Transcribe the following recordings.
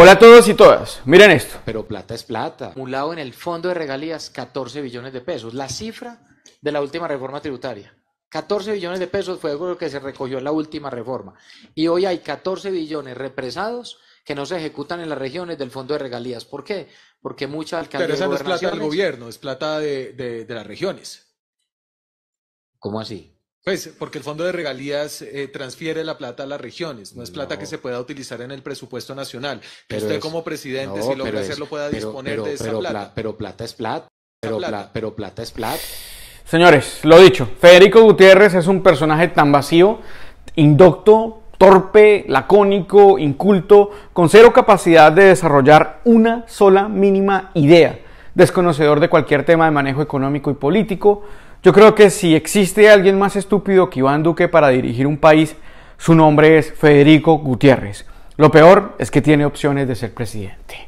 Hola a todos y todas, miren esto. Pero plata es plata. Acumulado en el fondo de regalías 14 billones de pesos, la cifra de la última reforma tributaria. 14 billones de pesos fue lo que se recogió en la última reforma. Y hoy hay 14 billones represados que no se ejecutan en las regiones del fondo de regalías. ¿Por qué? Porque muchas alcaldías. Pero esa no es plata del gobierno, es plata de, de las regiones. ¿Cómo así? Pues, porque el fondo de regalías eh, transfiere la plata a las regiones, no es plata que se pueda utilizar en el presupuesto nacional. usted como presidente, si logra hacerlo, pueda disponer de esa pero, plata. pero plata es plata. Pero, pero plata es plata. Señores, lo dicho, Federico Gutiérrez es un personaje tan vacío, indocto, torpe, lacónico, inculto, con cero capacidad de desarrollar una sola mínima idea, desconocedor de cualquier tema de manejo económico y político, yo creo que si existe alguien más estúpido que Iván Duque para dirigir un país, su nombre es Federico Gutiérrez. Lo peor es que tiene opciones de ser presidente.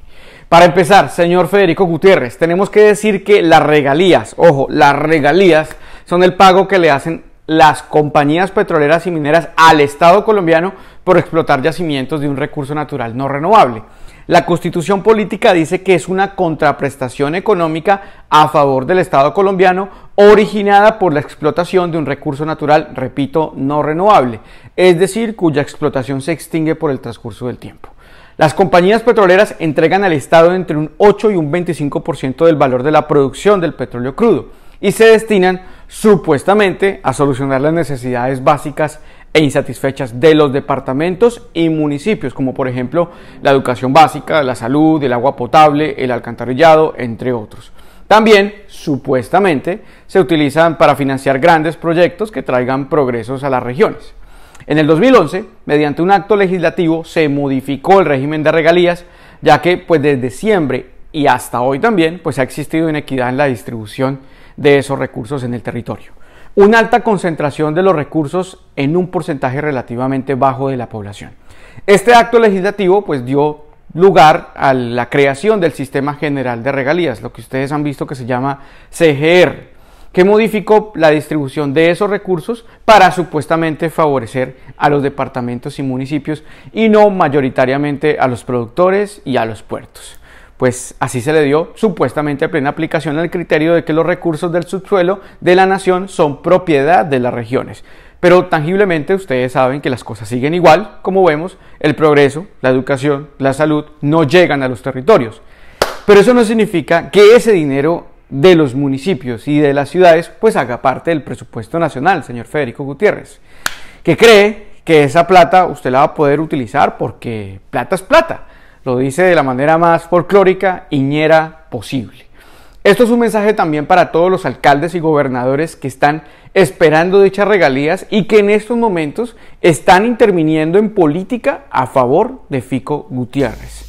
Para empezar, señor Federico Gutiérrez, tenemos que decir que las regalías, ojo, las regalías son el pago que le hacen las compañías petroleras y mineras al Estado colombiano por explotar yacimientos de un recurso natural no renovable. La constitución política dice que es una contraprestación económica a favor del Estado colombiano originada por la explotación de un recurso natural, repito, no renovable, es decir, cuya explotación se extingue por el transcurso del tiempo. Las compañías petroleras entregan al Estado entre un 8 y un 25% del valor de la producción del petróleo crudo y se destinan supuestamente a solucionar las necesidades básicas e insatisfechas de los departamentos y municipios, como por ejemplo la educación básica, la salud, el agua potable, el alcantarillado, entre otros. También, supuestamente, se utilizan para financiar grandes proyectos que traigan progresos a las regiones. En el 2011, mediante un acto legislativo, se modificó el régimen de regalías, ya que pues desde siempre y hasta hoy también, pues ha existido inequidad en la distribución de esos recursos en el territorio. Una alta concentración de los recursos en un porcentaje relativamente bajo de la población. Este acto legislativo pues dio lugar a la creación del Sistema General de Regalías, lo que ustedes han visto que se llama CGR, que modificó la distribución de esos recursos para supuestamente favorecer a los departamentos y municipios y no mayoritariamente a los productores y a los puertos. Pues así se le dio supuestamente plena aplicación al criterio de que los recursos del subsuelo de la nación son propiedad de las regiones. Pero tangiblemente ustedes saben que las cosas siguen igual, como vemos, el progreso, la educación, la salud no llegan a los territorios. Pero eso no significa que ese dinero de los municipios y de las ciudades pues haga parte del presupuesto nacional, señor Federico Gutiérrez, que cree que esa plata usted la va a poder utilizar porque plata es plata. Lo dice de la manera más folclórica, y ñera posible. Esto es un mensaje también para todos los alcaldes y gobernadores que están esperando dichas regalías y que en estos momentos están interviniendo en política a favor de Fico Gutiérrez.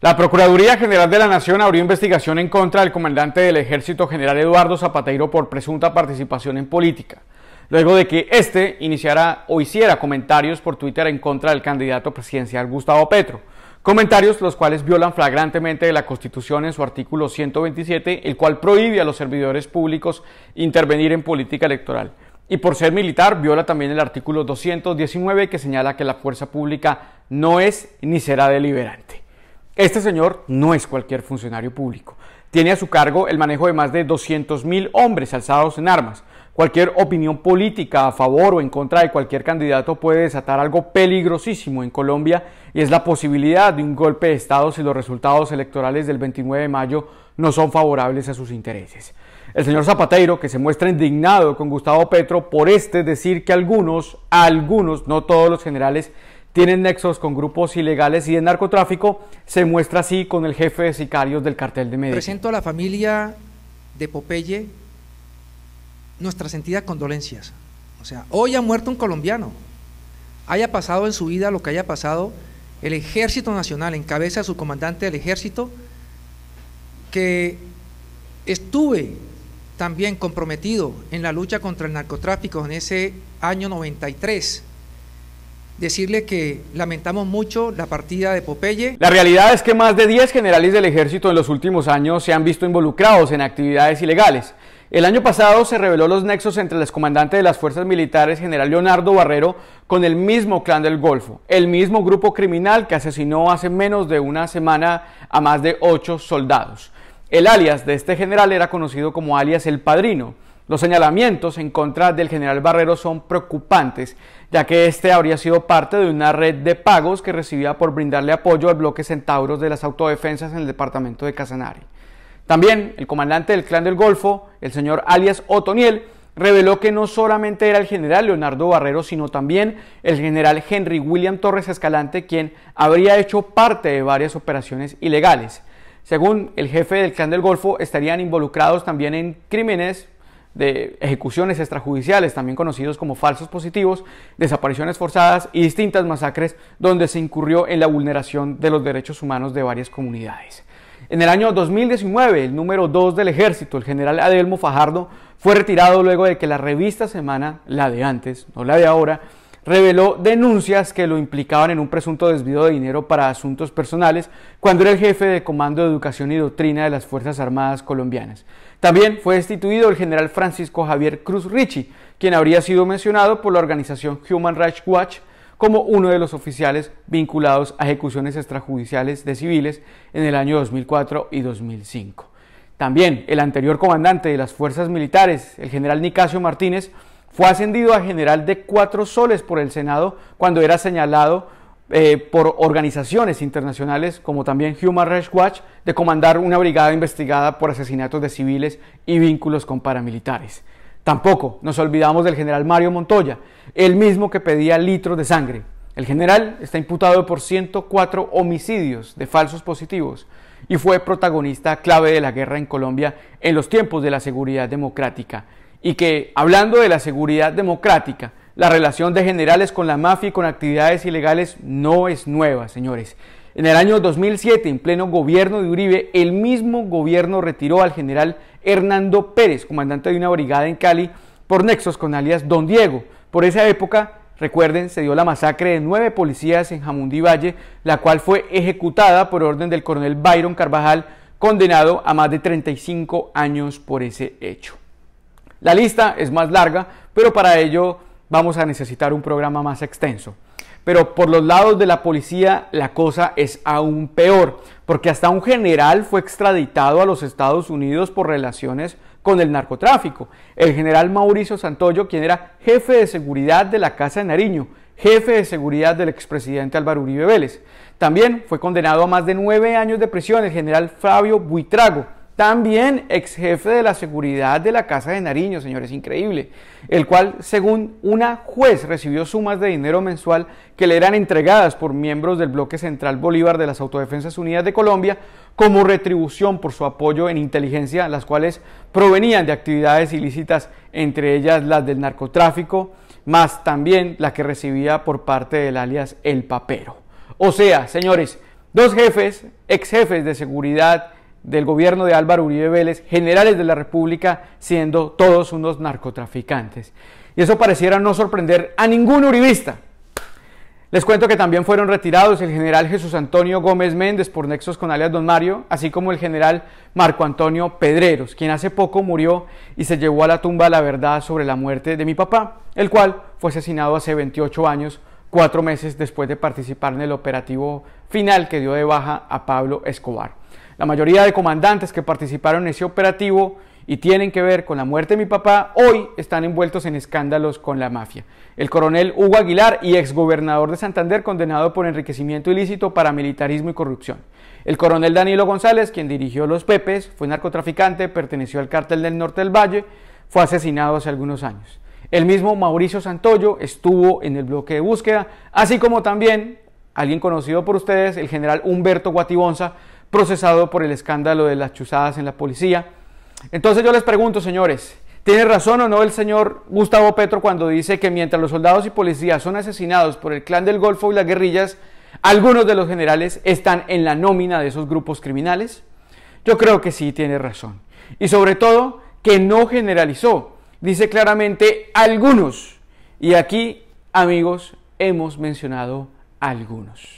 La Procuraduría General de la Nación abrió investigación en contra del comandante del Ejército General Eduardo Zapateiro por presunta participación en política luego de que éste iniciara o hiciera comentarios por Twitter en contra del candidato presidencial Gustavo Petro. Comentarios los cuales violan flagrantemente la Constitución en su artículo 127, el cual prohíbe a los servidores públicos intervenir en política electoral. Y por ser militar viola también el artículo 219 que señala que la fuerza pública no es ni será deliberante. Este señor no es cualquier funcionario público. Tiene a su cargo el manejo de más de 200.000 hombres alzados en armas, Cualquier opinión política a favor o en contra de cualquier candidato puede desatar algo peligrosísimo en Colombia y es la posibilidad de un golpe de Estado si los resultados electorales del 29 de mayo no son favorables a sus intereses. El señor Zapateiro, que se muestra indignado con Gustavo Petro por este decir que algunos, algunos, no todos los generales, tienen nexos con grupos ilegales y de narcotráfico, se muestra así con el jefe de sicarios del cartel de Medellín. Presento a la familia de Popeye Nuestras sentidas condolencias. O sea, hoy ha muerto un colombiano. Haya pasado en su vida lo que haya pasado, el Ejército Nacional, encabeza cabeza su comandante del Ejército, que estuve también comprometido en la lucha contra el narcotráfico en ese año 93 decirle que lamentamos mucho la partida de Popeye. La realidad es que más de 10 generales del ejército en los últimos años se han visto involucrados en actividades ilegales. El año pasado se reveló los nexos entre el excomandante de las fuerzas militares, general Leonardo Barrero, con el mismo clan del Golfo, el mismo grupo criminal que asesinó hace menos de una semana a más de ocho soldados. El alias de este general era conocido como alias El Padrino. Los señalamientos en contra del general Barrero son preocupantes, ya que este habría sido parte de una red de pagos que recibía por brindarle apoyo al bloque Centauros de las Autodefensas en el departamento de Casanare. También el comandante del Clan del Golfo, el señor alias Otoniel, reveló que no solamente era el general Leonardo Barrero, sino también el general Henry William Torres Escalante, quien habría hecho parte de varias operaciones ilegales. Según el jefe del Clan del Golfo, estarían involucrados también en crímenes de ejecuciones extrajudiciales, también conocidos como falsos positivos, desapariciones forzadas y distintas masacres donde se incurrió en la vulneración de los derechos humanos de varias comunidades. En el año 2019, el número 2 del ejército, el general Adelmo Fajardo, fue retirado luego de que la revista Semana, la de antes, no la de ahora, reveló denuncias que lo implicaban en un presunto desvío de dinero para asuntos personales cuando era el jefe de Comando de Educación y Doctrina de las Fuerzas Armadas Colombianas. También fue destituido el general Francisco Javier Cruz Ricci, quien habría sido mencionado por la organización Human Rights Watch como uno de los oficiales vinculados a ejecuciones extrajudiciales de civiles en el año 2004 y 2005. También el anterior comandante de las fuerzas militares, el general Nicasio Martínez, fue ascendido a general de cuatro soles por el Senado cuando era señalado eh, por organizaciones internacionales como también Human Rights Watch de comandar una brigada investigada por asesinatos de civiles y vínculos con paramilitares. Tampoco nos olvidamos del general Mario Montoya, el mismo que pedía litros de sangre. El general está imputado por 104 homicidios de falsos positivos y fue protagonista clave de la guerra en Colombia en los tiempos de la seguridad democrática. Y que, hablando de la seguridad democrática, la relación de generales con la mafia y con actividades ilegales no es nueva, señores. En el año 2007, en pleno gobierno de Uribe, el mismo gobierno retiró al general Hernando Pérez, comandante de una brigada en Cali, por nexos con alias Don Diego. Por esa época, recuerden, se dio la masacre de nueve policías en Jamundí Valle, la cual fue ejecutada por orden del coronel Byron Carvajal, condenado a más de 35 años por ese hecho. La lista es más larga, pero para ello vamos a necesitar un programa más extenso. Pero por los lados de la policía la cosa es aún peor, porque hasta un general fue extraditado a los Estados Unidos por relaciones con el narcotráfico. El general Mauricio Santoyo, quien era jefe de seguridad de la Casa de Nariño, jefe de seguridad del expresidente Álvaro Uribe Vélez. También fue condenado a más de nueve años de prisión el general Fabio Buitrago, también ex jefe de la seguridad de la Casa de Nariño, señores, increíble, el cual, según una juez, recibió sumas de dinero mensual que le eran entregadas por miembros del Bloque Central Bolívar de las Autodefensas Unidas de Colombia como retribución por su apoyo en inteligencia, las cuales provenían de actividades ilícitas, entre ellas las del narcotráfico, más también la que recibía por parte del alias El Papero. O sea, señores, dos jefes, ex jefes de seguridad, del gobierno de Álvaro Uribe Vélez, generales de la República, siendo todos unos narcotraficantes. Y eso pareciera no sorprender a ningún uribista. Les cuento que también fueron retirados el general Jesús Antonio Gómez Méndez por nexos con alias Don Mario, así como el general Marco Antonio Pedreros, quien hace poco murió y se llevó a la tumba la verdad sobre la muerte de mi papá, el cual fue asesinado hace 28 años, cuatro meses después de participar en el operativo final que dio de baja a Pablo Escobar. La mayoría de comandantes que participaron en ese operativo y tienen que ver con la muerte de mi papá, hoy están envueltos en escándalos con la mafia. El coronel Hugo Aguilar y exgobernador de Santander condenado por enriquecimiento ilícito, paramilitarismo y corrupción. El coronel Danilo González, quien dirigió Los Pepes, fue narcotraficante, perteneció al cártel del Norte del Valle, fue asesinado hace algunos años. El mismo Mauricio Santoyo estuvo en el bloque de búsqueda, así como también alguien conocido por ustedes, el general Humberto Guatibonza, procesado por el escándalo de las chuzadas en la policía. Entonces yo les pregunto, señores, ¿tiene razón o no el señor Gustavo Petro cuando dice que mientras los soldados y policías son asesinados por el clan del Golfo y las guerrillas, algunos de los generales están en la nómina de esos grupos criminales? Yo creo que sí tiene razón. Y sobre todo, que no generalizó. Dice claramente algunos. Y aquí, amigos, hemos mencionado algunos.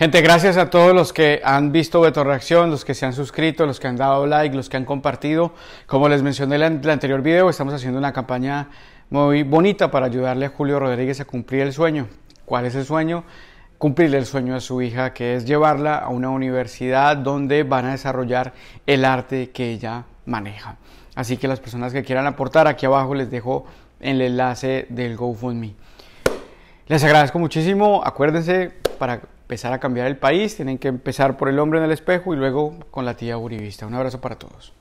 Gente, gracias a todos los que han visto Beto Reacción, los que se han suscrito, los que han dado like, los que han compartido. Como les mencioné en el anterior video, estamos haciendo una campaña muy bonita para ayudarle a Julio Rodríguez a cumplir el sueño. ¿Cuál es el sueño? Cumplirle el sueño a su hija, que es llevarla a una universidad donde van a desarrollar el arte que ella maneja. Así que las personas que quieran aportar, aquí abajo les dejo el enlace del GoFundMe. Les agradezco muchísimo. Acuérdense para empezar a cambiar el país, tienen que empezar por el hombre en el espejo y luego con la tía Uribista. Un abrazo para todos.